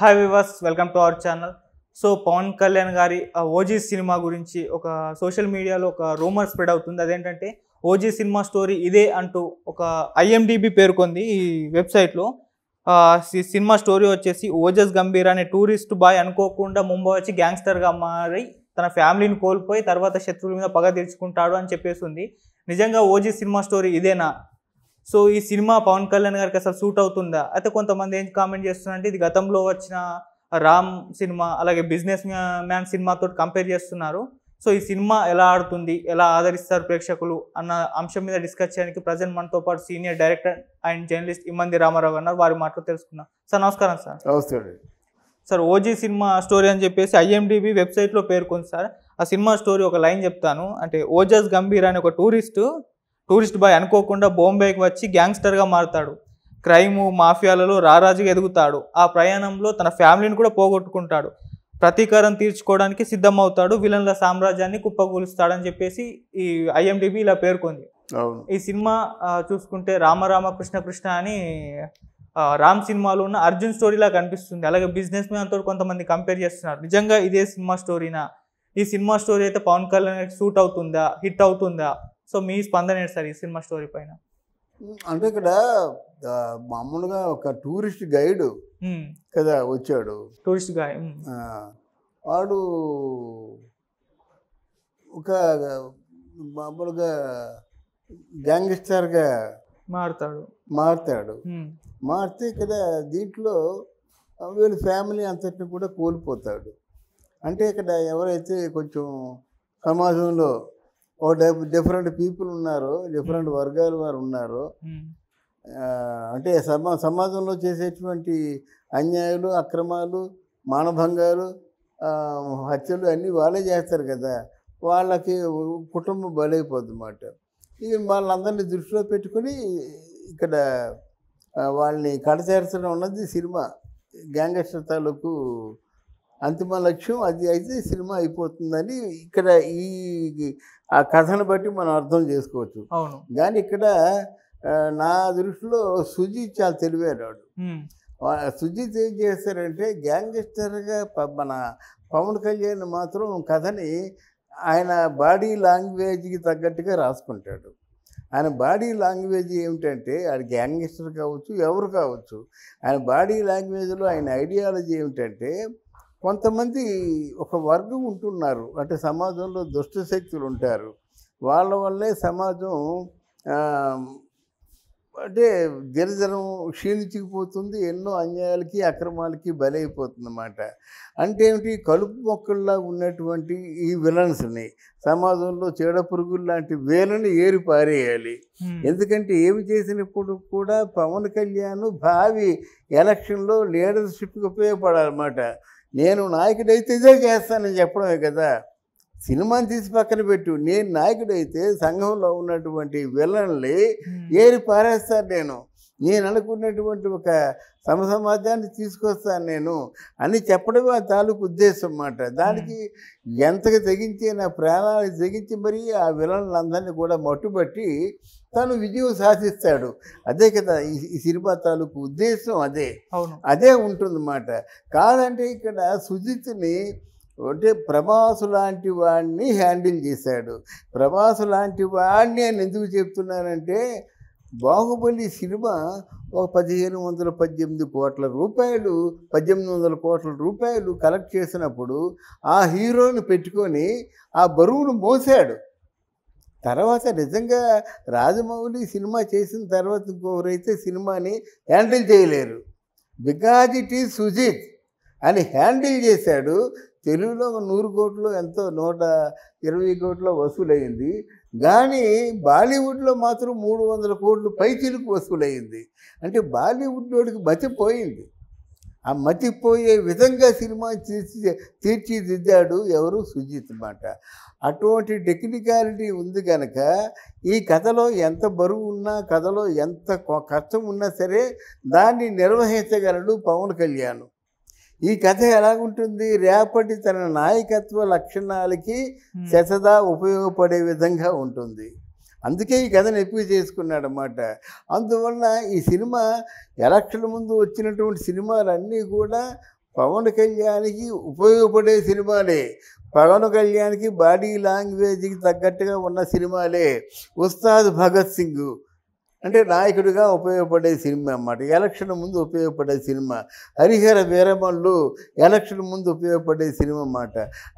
Hi viewers welcome to our channel so Pawan Kalyan గారి OG cinema గురించి ఒక సోషల్ మీడియాలో ఒక రూమర్ స్ప్రెడ్ అవుతుంది అదేంటంటే ఓజీ సినిమా స్టోరీ ఇదే అంటూ ఒక ఐఎండిబి పేర్కొంది ఈ వెబ్సైట్లో సినిమా స్టోరీ వచ్చేసి ఓజస్ గంభీర్ అనే టూరిస్ట్ బాయ్ అనుకోకుండా ముంబై వచ్చి గ్యాంగ్స్టర్గా మారి తన ఫ్యామిలీని కోల్పోయి తర్వాత శత్రువుల మీద పగ తీర్చుకుంటాడు అని చెప్పేసి ఉంది నిజంగా ఓజీ సినిమా స్టోరీ ఇదేనా సో ఈ సినిమా పవన్ కళ్యాణ్ గారికి అసలు సూట్ అవుతుందా అయితే కొంతమంది ఏం కామెంట్ చేస్తున్నారంటే ఇది గతంలో వచ్చిన రామ్ సినిమా అలాగే బిజినెస్ మ్యాన్ సినిమాతో కంపేర్ చేస్తున్నారు సో ఈ సినిమా ఎలా ఆడుతుంది ఎలా ఆదరిస్తారు ప్రేక్షకులు అన్న అంశం మీద డిస్కస్ చేయడానికి ప్రజెంట్ మనతో పాటు senior director and journalist Immandi Ramarao అన్నారు వారి మాటలు తెలుసుకున్నాం సార్ నమస్కారం సార్ నమస్కారం సార్ ఓజీ సినిమా స్టోరీ అని చెప్పేసి ఐఎండిబి వెబ్సైట్లో పేర్కొంది సార్ ఆ సినిమా స్టోరీ ఒక లైన్ చెప్తాను అంటే ఓజస్ గంభీర్ అనే ఒక టూరిస్టు టూరిస్ట్ బాయ్ అనుకోకుండా బొంబేకి వచ్చి గ్యాంగ్స్టర్గా మారుతాడు క్రైము మాఫియాలలో రారాజుగా ఎదుగుతాడు ఆ ప్రయాణంలో తన ఫ్యామిలీని కూడా పోగొట్టుకుంటాడు ప్రతీకారం తీర్చుకోవడానికి సిద్ధమవుతాడు విలన్ల సామ్రాజ్యాన్ని కుప్పకూలుస్తాడని చెప్పేసి ఈ ఐఎండిబి ఇలా పేర్కొంది ఈ సినిమా చూసుకుంటే రామరామ కృష్ణ కృష్ణ అని రామ్ సినిమాలో ఉన్న అర్జున్ స్టోరీలా కనిపిస్తుంది అలాగే బిజినెస్ మ్యాన్ తోటి కొంతమంది కంపేర్ చేస్తున్నారు నిజంగా ఇదే సినిమా స్టోరీనా ఈ సినిమా స్టోరీ అయితే పవన్ కళ్యాణ్ సూట్ అవుతుందా హిట్ అవుతుందా సో మీ స్పందన ఏంటి సార్ ఈ సినిమా స్టోరీ పైన అంటే ఇక్కడ మామూలుగా ఒక టూరిస్ట్ గైడ్ కదా వచ్చాడు టూరిస్ట్ గైడ్ వాడు ఒక మామూలుగా గ్యాంగ్స్టర్గా మారుతాడు మారుతాడు మారితే ఇక్కడ దీంట్లో వీళ్ళ ఫ్యామిలీ అంతటిని కూడా కోల్పోతాడు అంటే ఇక్కడ ఎవరైతే కొంచెం సమాజంలో ఓ డిఫరెంట్ పీపుల్ ఉన్నారు డిఫరెంట్ hmm. వర్గాల వారు ఉన్నారు hmm. అంటే సమా సమాజంలో చేసేటువంటి అన్యాయాలు అక్రమాలు మానభంగాలు హత్యలు అన్నీ వాళ్ళే చేస్తారు కదా వాళ్ళకి కుటుంబం బలైపోద్ది అన్నమాట ఇక వాళ్ళందరినీ దృష్టిలో పెట్టుకొని ఇక్కడ వాళ్ళని కడచేర్చడం ఉన్నది సినిమా గ్యాంగస్టర్ తాలూకు అంతిమ లక్ష్యం అది అయితే సినిమా అయిపోతుందని ఇక్కడ ఈ ఆ కథను బట్టి మనం అర్థం చేసుకోవచ్చు అవును కానీ ఇక్కడ నా దృష్టిలో సుజీత్ చాలా తెలివైనవాడు సుజిత్ ఏం చేశారంటే గ్యాంగ్స్టర్గా మన పవన్ కళ్యాణ్ మాత్రం కథని ఆయన బాడీ లాంగ్వేజ్కి తగ్గట్టుగా రాసుకుంటాడు ఆయన బాడీ లాంగ్వేజ్ ఏమిటంటే ఆయన గ్యాంగ్స్టర్ కావచ్చు ఎవరు కావచ్చు ఆయన బాడీ లాంగ్వేజ్లో ఆయన ఐడియాలజీ ఏమిటంటే కొంతమంది ఒక వర్గం ఉంటున్నారు అంటే సమాజంలో దుష్ట శక్తులు ఉంటారు వాళ్ళ వల్లే సమాజం అంటే గిరిజనం క్షీణించిపోతుంది ఎన్నో అన్యాయాలకి అక్రమాలకి బలైపోతుంది అన్నమాట అంటే ఏమిటి కలుపు మొక్కల్లా ఉన్నటువంటి ఈ విలన్స్ని సమాజంలో చెడ పురుగులు లాంటి వేలని ఏరి పారేయాలి ఎందుకంటే ఏమి చేసినప్పుడు కూడా పవన్ కళ్యాణ్ భావి ఎలక్షన్లో లీడర్షిప్కి ఉపయోగపడాలన్నమాట నేను నాయకుడైతే ఇదే చేస్తానని చెప్పడమే కదా సినిమాని తీసి పక్కన పెట్టు నేను నాయకుడైతే సంఘంలో ఉన్నటువంటి విలన్లు ఏరి పారేస్తాను నేను నేను అనుకున్నటువంటి ఒక సమసమాజాన్ని తీసుకొస్తాను నేను అని చెప్పడమే ఆ తాలూకు ఉద్దేశం అన్నమాట దానికి ఎంతగా తెగించి నా ప్రాణాలు తెగించి మరీ ఆ విలన్లందరినీ కూడా మట్టుబట్టి తను విజయం సాధిస్తాడు అదే కదా ఈ సినిమా తాలూకు ఉద్దేశం అదే అదే ఉంటుంది అన్నమాట కాదంటే ఇక్కడ సుజిత్ని అంటే ప్రభాసు లాంటి వాడిని హ్యాండిల్ చేశాడు ప్రభాసు లాంటి వాడిని నేను ఎందుకు చెప్తున్నానంటే బాహుబలి సినిమా ఒక పదిహేను వందల పద్దెనిమిది కోట్ల రూపాయలు పద్దెనిమిది వందల కోట్ల రూపాయలు కలెక్ట్ చేసినప్పుడు ఆ హీరోని పెట్టుకొని ఆ బరువును మోసాడు తర్వాత నిజంగా రాజమౌళి సినిమా చేసిన తర్వాత ఇంకొకరైతే సినిమాని హ్యాండిల్ చేయలేరు బిగాజిటి సుజిత్ అని హ్యాండిల్ చేశాడు తెలుగులో నూరు కోట్లు ఎంతో నూట ఇరవై కోట్ల వసూలైంది కానీ బాలీవుడ్లో మాత్రం మూడు వందల కోట్లు పైచిలకు వసూలైంది అంటే బాలీవుడ్లోకి బతిపోయింది ఆ మతిపోయే విధంగా సినిమా తీర్చి తీర్చిదిద్దాడు ఎవరు సుజిత్ మాట అటువంటి టెక్నికాలిటీ ఉంది కనుక ఈ కథలో ఎంత బరువు ఉన్నా కథలో ఎంత కష్టం ఉన్నా సరే దాన్ని నిర్వహించగలడు పవన్ కళ్యాణ్ ఈ కథ ఎలాగుంటుంది రేపటి తన నాయకత్వ లక్షణాలకి శతదా ఉపయోగపడే విధంగా ఉంటుంది అందుకే ఈ కథను ఎక్కువ చేసుకున్నాడు అన్నమాట అందువల్ల ఈ సినిమా ఎలక్షన్ ముందు వచ్చినటువంటి సినిమాలన్నీ కూడా పవన్ కళ్యాణ్కి ఉపయోగపడే సినిమాలే పవన్ కళ్యాణ్కి బాడీ లాంగ్వేజ్కి తగ్గట్టుగా ఉన్న సినిమాలే ఉస్తాద్ భగత్ సింగ్ అంటే నాయకుడిగా ఉపయోగపడే సినిమా అన్నమాట ఎలక్షన్ ముందు ఉపయోగపడే సినిమా హరిహర వీరమల్లు ఎలక్షన్ ముందు ఉపయోగపడే సినిమా అన్నమాట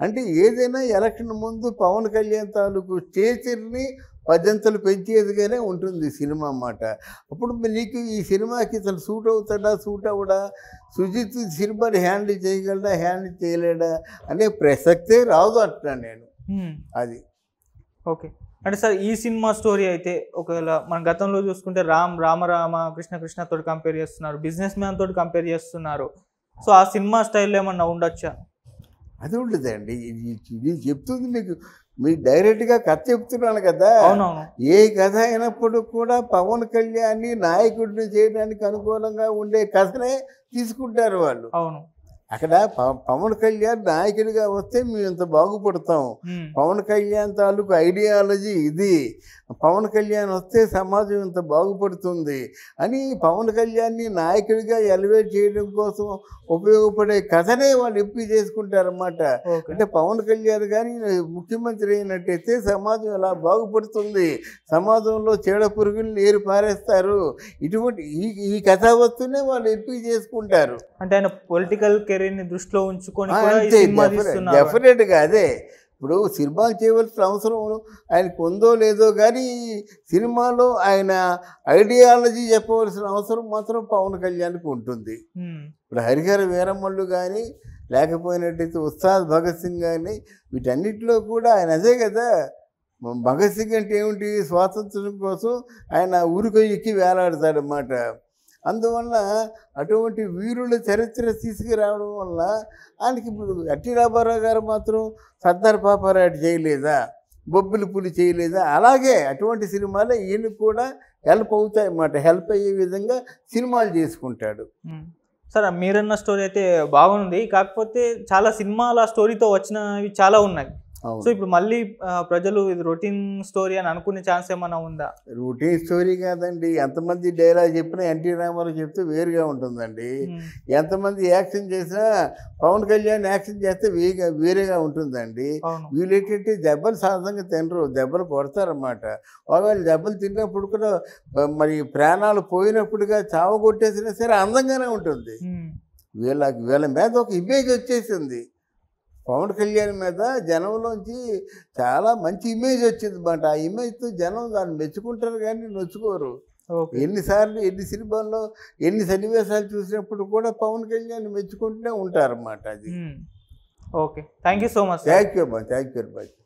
అంటే ఏదైనా ఎలక్షన్ ముందు పవన్ కళ్యాణ్ తాలూకు స్టేచర్ని పదింతలు పెంచేదిగానే ఉంటుంది సినిమా అన్నమాట అప్పుడు నీకు ఈ సినిమాకి తను సూట్ అవుతాడా సూట్ అవ్వడా సుజిత్ సినిమాని హ్యాండిల్ చేయగలడా హ్యాండిల్ చేయలేడా అనే ప్రసక్తే రాదు అంటున్నాను నేను అది ఓకే అంటే సార్ ఈ సినిమా స్టోరీ అయితే ఒకవేళ మన గతంలో చూసుకుంటే రామ్ రామ రామ కృష్ణ కృష్ణ తోటి కంపేర్ చేస్తున్నారు బిజినెస్ మ్యాన్ తోటి కంపేర్ చేస్తున్నారు సో ఆ సినిమా స్టైల్లో ఏమన్నా ఉండొచ్చా అది ఉండదండి ఇది చెప్తుంది మీకు మీరు డైరెక్ట్గా కథ చెప్తున్నాను కదా ఏ కథ అయినప్పుడు కూడా పవన్ కళ్యాణ్ని నాయకుడిని చేయడానికి అనుకూలంగా ఉండే కథనే తీసుకుంటారు వాళ్ళు అవును అక్కడ పవన్ కళ్యాణ్ నాయకుడిగా వస్తే మేము ఇంత బాగుపడతాం పవన్ కళ్యాణ్ తాలూకు ఐడియాలజీ ఇది పవన్ కళ్యాణ్ వస్తే సమాజం ఇంత బాగుపడుతుంది అని పవన్ కళ్యాణ్ని నాయకుడిగా ఎలివేట్ చేయడం కోసం ఉపయోగపడే కథనే వాళ్ళు ఎప్పి చేసుకుంటారన్నమాట అంటే పవన్ కళ్యాణ్ కానీ ముఖ్యమంత్రి అయినట్టయితే సమాజం ఇలా బాగుపడుతుంది సమాజంలో చీడ పురుగులు నేరు పారేస్తారు ఇటువంటి ఈ ఈ కథ వస్తూనే వాళ్ళు ఎప్పి చేసుకుంటారు అంటే ఆయన పొలిటికల్ కెరీర్ దృష్టిలో ఉంచుకొని డెఫినెట్ గా అదే ఇప్పుడు సినిమాలు చేయవలసిన అవసరం ఆయనకు ఉందో లేదో కానీ సినిమాలో ఆయన ఐడియాలజీ చెప్పవలసిన అవసరం మాత్రం పవన్ కళ్యాణ్కి ఉంటుంది ఇప్పుడు హరిహర వీరమ్మళ్ళు కానీ లేకపోయినట్టయితే ఉత్సాద్ భగత్ సింగ్ కానీ వీటన్నిటిలో కూడా ఆయన అదే కదా భగత్ సింగ్ అంటే ఏమిటి స్వాతంత్రం కోసం ఆయన ఎక్కి వేలాడతాడనమాట అందువల్ల అటువంటి వీరుల చరిత్ర తీసుకురావడం వల్ల ఆయనకి ఇప్పుడు అట్టి రాబారావు గారు మాత్రం సర్దార్ పాపారాయుడు చేయలేదా బొబ్బిలి పులి చేయలేదా అలాగే అటువంటి సినిమాలే ఈయన కూడా హెల్ప్ అవుతాయి అన్నమాట హెల్ప్ అయ్యే విధంగా సినిమాలు చేసుకుంటాడు సార్ మీరన్న స్టోరీ అయితే బాగుంది కాకపోతే చాలా సినిమాల స్టోరీతో వచ్చినవి చాలా ఉన్నాయి సో ఇప్పుడు మళ్ళీ ప్రజలు ఇది రొటీన్ స్టోరీ అని అనుకునే ఛాన్స్ ఏమైనా ఉందా రొటీన్ స్టోరీ కాదండి ఎంతమంది డైలాగ్ చెప్పినా ఎన్టీ రామారావు చెప్తే వేరుగా ఉంటుందండి ఎంతమంది యాక్షన్ చేసినా పవన్ కళ్యాణ్ యాక్షన్ చేస్తే వేగా వేరేగా ఉంటుందండి వీళ్ళేటట్టు దెబ్బలు సహజంగా తినరు దెబ్బలు కొడతారన్నమాట ఒకవేళ దెబ్బలు తిన్నప్పుడు కూడా మరి ప్రాణాలు పోయినప్పుడుగా చావ కొట్టేసినా సరే అందంగానే ఉంటుంది వీళ్ళకి వీళ్ళ మీద ఒక ఇమేజ్ వచ్చేసింది పవన్ కళ్యాణ్ మీద జనంలోంచి చాలా మంచి ఇమేజ్ వచ్చింది అనమాట ఆ ఇమేజ్తో జనం దాన్ని మెచ్చుకుంటారు కానీ నొచ్చుకోరు ఎన్నిసార్లు ఎన్ని సినిమాల్లో ఎన్ని సన్నివేశాలు చూసినప్పుడు కూడా పవన్ కళ్యాణ్ మెచ్చుకుంటూనే ఉంటారన్నమాట అది okay thank you so much thank you అమ్మా థ్యాంక్ యూ వెరీ మచ్